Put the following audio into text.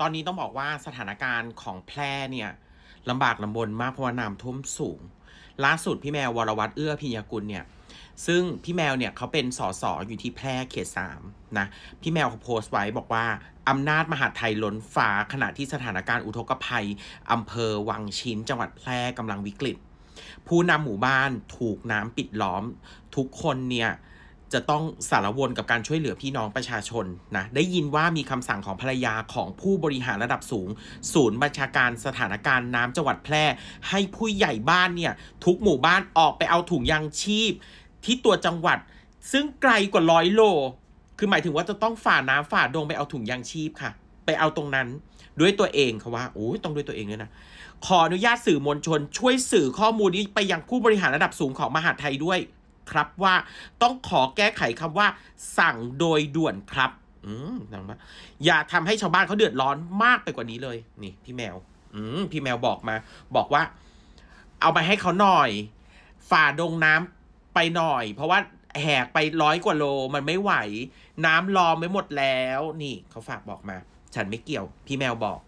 ตอนนี้ต้องบอกว่าสถานการณ์ของแพร่เนี่ยลำบากลำบนมากเพราะว่าน้ำท่วมสูงล่าสุดพี่แมววรวัตรเอื้อพิญกุลเนี่ยซึ่งพี่แมวเนี่ย เขาเป็นสสอยู่ที่แพร่เขตสามนะพี่แมวเขาโพสต์ไว้บอกว่าอำนาจมหาไทยล้นฟ้า ขณะที่สถานการณ์อุทกภัยอำเภอวังชิ้น จังหวัดแพร่กำลังวิกฤต ผู้นำหมู่บ้านถูกน้ำปิดล้อม ทุกคนเนี่ยจะต้องสารวนกับการช่วยเหลือพี่น้องประชาชนนะ ได้ยินว่ามีคำสั่งของภรรยาของผู้บริหารระดับสูง ศูนย์บัญชาการสถานการณ์น้ำจังหวัดแพร่ ให้ผู้ใหญ่บ้านเนี่ยทุกหมู่บ้านออกไปเอาถุงยางชีพ ที่ตัวจังหวัดซึ่งไกลกว่าร้อยโลคือหมายถึงว่าจะต้องฝ่าน้ำฝ่าดงไปเอาถุงยางชีพค่ะ ไปเอาตรงนั้นด้วยตัวเองค่ะว่าโอ้ยต้องด้วยตัวเองเลยนะขออนุญาตสื่อมวลชน ช่วยสื่อข้อมูลนี้ไปยังผู้บริหารระดับสูงของมหาดไทยด้วยครับว่าต้องขอแก้ไขคำว่า สั่งโดยด่วนครับ อืมนะอย่าทำให้ชาวบ้านเขาเดือดร้อนมากไปกว่านี้เลย นี่ พี่แมว อืม พี่แมวบอกมา บอกว่า เอาไปให้เขาหน่อย ฝ่าดงน้ำไปหน่อย เพราะว่าแหกไปร้อยกว่าโล มันไม่ไหว น้ำรอไม่หมดแล้ว นี่ เขาฝากบอกมา ฉันไม่เกี่ยว พี่แมวบอก